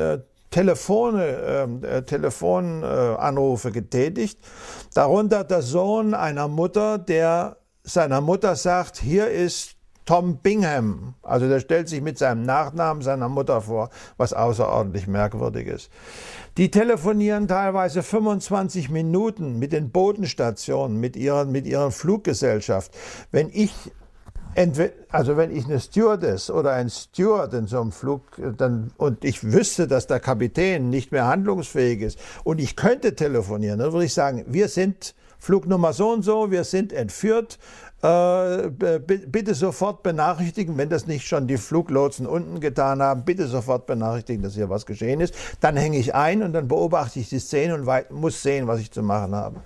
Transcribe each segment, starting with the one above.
Äh, Telefone, ähm, äh, Telefonanrufe getätigt, darunter der Sohn einer Mutter, der seiner Mutter sagt, hier ist Tom Bingham. Also der stellt sich mit seinem Nachnamen seiner Mutter vor, was außerordentlich merkwürdig ist. Die telefonieren teilweise 25 Minuten mit den Bodenstationen, mit ihren, mit ihren Fluggesellschaft. Wenn ich Entweder, also wenn ich eine Stewardess oder ein Steward in so einem Flug dann, und ich wüsste, dass der Kapitän nicht mehr handlungsfähig ist und ich könnte telefonieren, dann würde ich sagen, wir sind Flugnummer so und so, wir sind entführt. Äh, bitte sofort benachrichtigen, wenn das nicht schon die Fluglotsen unten getan haben, bitte sofort benachrichtigen, dass hier was geschehen ist. Dann hänge ich ein und dann beobachte ich die Szene und muss sehen, was ich zu machen habe.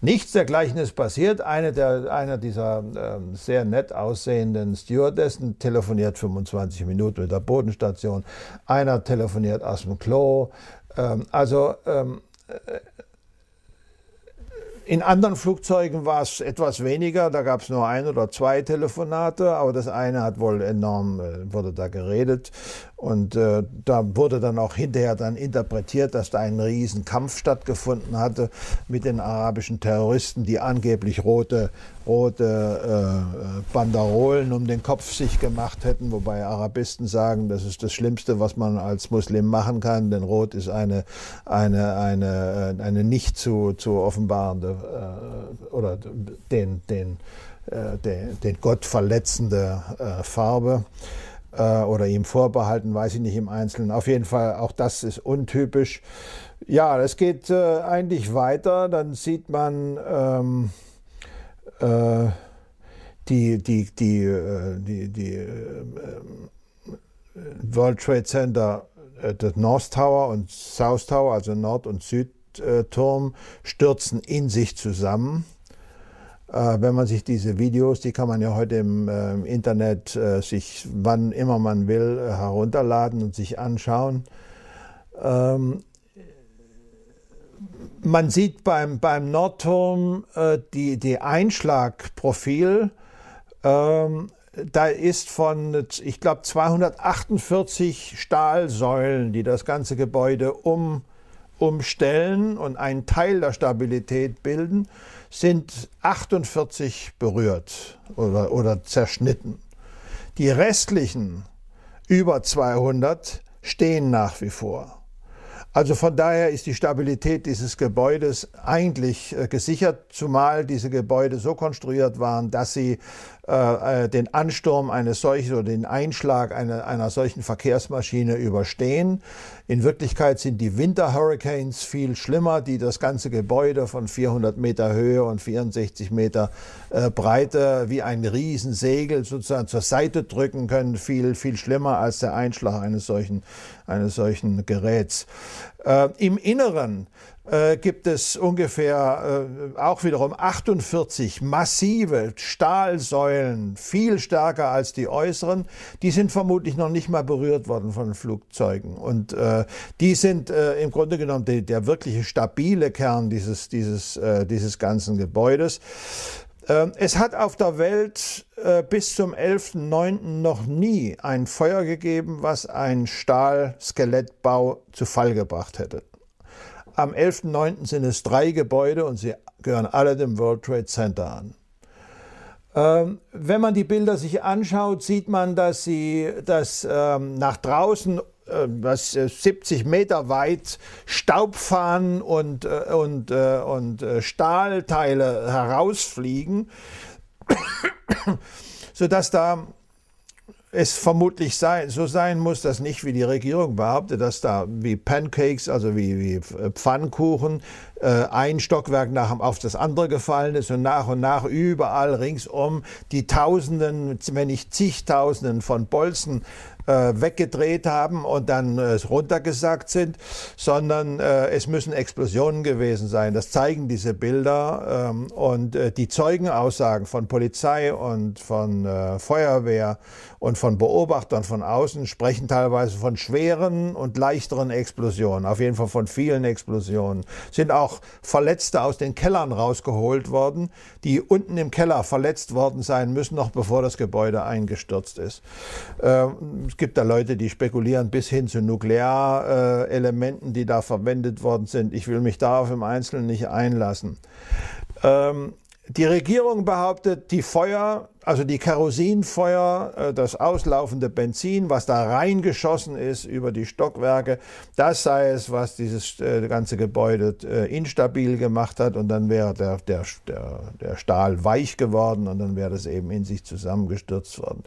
Nichts dergleichen ist passiert. Eine der, einer dieser äh, sehr nett aussehenden Stewardessen telefoniert 25 Minuten mit der Bodenstation. Einer telefoniert aus dem Klo. Ähm, also ähm, äh, in anderen Flugzeugen war es etwas weniger, da gab es nur ein oder zwei Telefonate, aber das eine hat wohl enorm, äh, wurde da geredet und äh, da wurde dann auch hinterher dann interpretiert, dass da ein Riesenkampf stattgefunden hatte mit den arabischen Terroristen, die angeblich rote, rote äh, äh, Banderolen um den Kopf sich gemacht hätten, wobei Arabisten sagen, das ist das Schlimmste, was man als Muslim machen kann, denn rot ist eine, eine, eine, äh, eine nicht zu, zu offenbarende äh, oder den, den, äh, den, den Gott verletzende Farbe. Äh, oder ihm vorbehalten, weiß ich nicht im Einzelnen. Auf jeden Fall, auch das ist untypisch. Ja, das geht äh, eigentlich weiter. Dann sieht man ähm, äh, die, die, die, äh, die, die ähm, World Trade Center, äh, das North Tower und South Tower, also Nord- und Südturm, stürzen in sich zusammen. Äh, wenn man sich diese Videos, die kann man ja heute im, äh, Internet äh, sich wann immer man will äh, herunterladen und sich anschauen. Ähm, man sieht beim, beim Nordturm äh, die, die Einschlagprofil. Ähm, da ist von, ich glaube, 248 Stahlsäulen, die das ganze Gebäude um umstellen und einen Teil der Stabilität bilden, sind 48 berührt oder, oder zerschnitten. Die restlichen über 200 stehen nach wie vor. Also von daher ist die Stabilität dieses Gebäudes eigentlich äh, gesichert, zumal diese Gebäude so konstruiert waren, dass sie äh, äh, den Ansturm eines solchen oder den Einschlag einer, einer solchen Verkehrsmaschine überstehen. In Wirklichkeit sind die Winterhurricanes viel schlimmer, die das ganze Gebäude von 400 Meter Höhe und 64 Meter äh, Breite wie ein Riesensegel sozusagen zur Seite drücken können, viel, viel schlimmer als der Einschlag eines solchen, eines solchen Geräts. Äh, Im Inneren äh, gibt es ungefähr äh, auch wiederum 48 massive Stahlsäulen, viel stärker als die äußeren. Die sind vermutlich noch nicht mal berührt worden von Flugzeugen. Und äh, die sind äh, im Grunde genommen die, der wirkliche stabile Kern dieses, dieses, äh, dieses ganzen Gebäudes. Ähm, es hat auf der Welt äh, bis zum 11.09. noch nie ein Feuer gegeben, was einen Stahlskelettbau zu Fall gebracht hätte. Am 11.09. sind es drei Gebäude und sie gehören alle dem World Trade Center an. Ähm, wenn man die Bilder sich anschaut, sieht man, dass sie, dass ähm, nach draußen äh, was 70 äh, Meter weit Staubfahnen und, äh, und, und Stahlteile herausfliegen, sodass da es vermutlich sein, so sein muss, dass nicht wie die Regierung behauptet, dass da wie Pancakes, also wie, wie Pfannkuchen, ein Stockwerk nach, auf das andere gefallen ist und nach und nach überall ringsum die Tausenden, wenn nicht zigtausenden von Bolzen äh, weggedreht haben und dann äh, runtergesackt sind, sondern äh, es müssen Explosionen gewesen sein. Das zeigen diese Bilder ähm, und äh, die Zeugenaussagen von Polizei und von äh, Feuerwehr und von Beobachtern von außen sprechen teilweise von schweren und leichteren Explosionen, auf jeden Fall von vielen Explosionen. Sind auch Verletzte aus den Kellern rausgeholt worden, die unten im Keller verletzt worden sein müssen, noch bevor das Gebäude eingestürzt ist. Ähm, gibt da Leute, die spekulieren bis hin zu Nuklearelementen, die da verwendet worden sind. Ich will mich darauf im Einzelnen nicht einlassen. Ähm, die Regierung behauptet, die Feuer, also die Kerosinfeuer, äh, das auslaufende Benzin, was da reingeschossen ist über die Stockwerke, das sei es, was dieses äh, ganze Gebäude äh, instabil gemacht hat und dann wäre der, der, der, der Stahl weich geworden und dann wäre das eben in sich zusammengestürzt worden.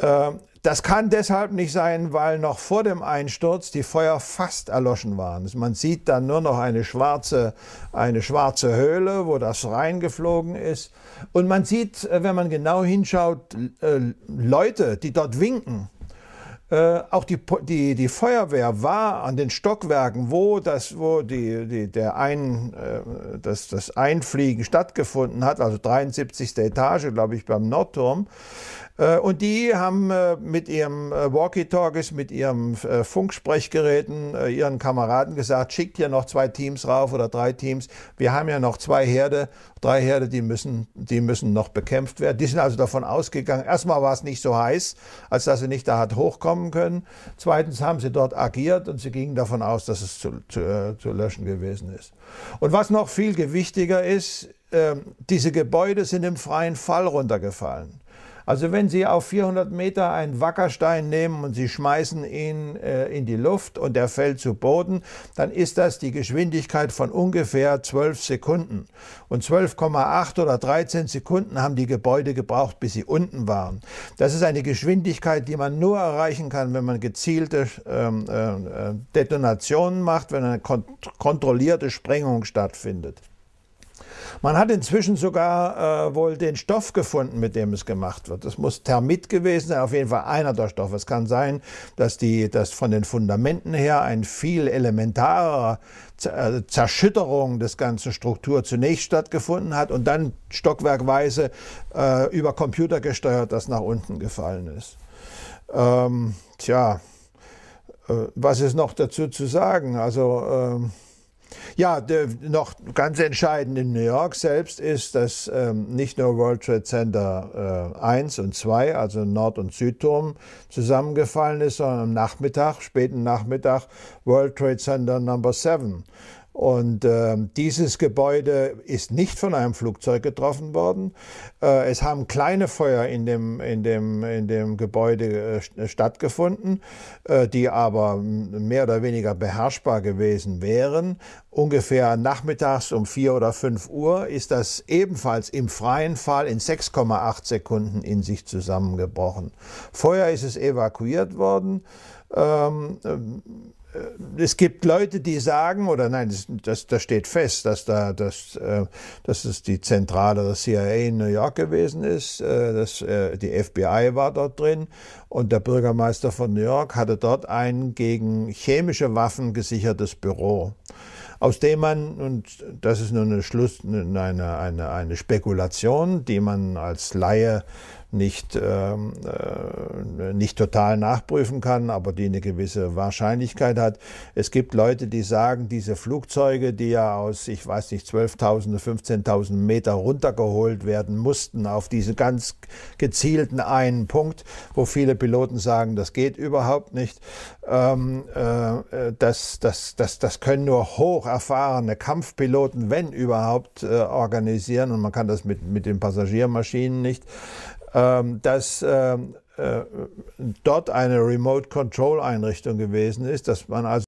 Ähm, das kann deshalb nicht sein, weil noch vor dem Einsturz die Feuer fast erloschen waren. Man sieht dann nur noch eine schwarze, eine schwarze Höhle, wo das reingeflogen ist. Und man sieht, äh, wenn man genau hinschaut, äh, Leute, die dort winken. Äh, auch die, die, die Feuerwehr war an den Stockwerken, wo, das, wo die, die, der ein, äh, das, das Einfliegen stattgefunden hat, also 73. Etage, glaube ich, beim Nordturm. Äh, und die haben äh, mit ihrem Walkie-Talkies, mit ihren Funksprechgeräten ihren Kameraden gesagt, schickt hier noch zwei Teams rauf oder drei Teams. Wir haben ja noch zwei Herde, drei Herde, die müssen, die müssen noch bekämpft werden. Die sind also davon ausgegangen, erstmal war es nicht so heiß, als dass sie nicht da hat hochkommen kommen können. Zweitens haben sie dort agiert und sie gingen davon aus, dass es zu, zu, äh, zu löschen gewesen ist. Und was noch viel gewichtiger ist, äh, diese Gebäude sind im freien Fall runtergefallen. Also wenn Sie auf 400 Meter einen Wackerstein nehmen und Sie schmeißen ihn äh, in die Luft und er fällt zu Boden, dann ist das die Geschwindigkeit von ungefähr 12 Sekunden. Und 12,8 oder 13 Sekunden haben die Gebäude gebraucht, bis sie unten waren. Das ist eine Geschwindigkeit, die man nur erreichen kann, wenn man gezielte ähm, äh, äh Detonationen macht, wenn eine kont kontrollierte Sprengung stattfindet. Man hat inzwischen sogar äh, wohl den Stoff gefunden, mit dem es gemacht wird. Das muss Thermit gewesen sein, auf jeden Fall einer der Stoffe. Es kann sein, dass, die, dass von den Fundamenten her ein viel elementarer äh, Zerschütterung des ganzen Struktur zunächst stattgefunden hat und dann stockwerkweise äh, über Computer gesteuert das nach unten gefallen ist. Ähm, tja, äh, was ist noch dazu zu sagen? Also... Ähm, ja, noch ganz entscheidend in New York selbst ist, dass ähm, nicht nur World Trade Center 1 äh, und 2, also Nord- und Südturm, zusammengefallen ist, sondern am Nachmittag, späten Nachmittag, World Trade Center Number 7. Und äh, dieses Gebäude ist nicht von einem Flugzeug getroffen worden. Äh, es haben kleine Feuer in dem, in dem, in dem Gebäude äh, stattgefunden, äh, die aber mehr oder weniger beherrschbar gewesen wären. Ungefähr nachmittags um 4 oder 5 Uhr ist das ebenfalls im freien Fall in 6,8 Sekunden in sich zusammengebrochen. Vorher ist es evakuiert worden. Ähm, ähm äh, es gibt Leute, die sagen, oder nein, das, das steht fest, dass, da, dass, äh, dass es die Zentrale der CIA in New York gewesen ist. Äh, dass, die FBI war dort drin und der Bürgermeister von New York hatte dort ein gegen chemische Waffen gesichertes Büro aus dem man, und das ist nur eine, Schluss, eine, eine, eine Spekulation, die man als Laie nicht, ähm, äh, nicht total nachprüfen kann, aber die eine gewisse Wahrscheinlichkeit hat. Es gibt Leute, die sagen, diese Flugzeuge, die ja aus, ich weiß nicht, 12.000, 15.000 Meter runtergeholt werden mussten auf diesen ganz gezielten einen Punkt, wo viele Piloten sagen, das geht überhaupt nicht, ähm, äh, äh, das, das, das, das können nur hocherfahrene Kampfpiloten, wenn überhaupt, äh, organisieren. Und man kann das mit, mit den Passagiermaschinen nicht. Ähm, dass ähm, äh, dort eine Remote-Control-Einrichtung gewesen ist, dass man also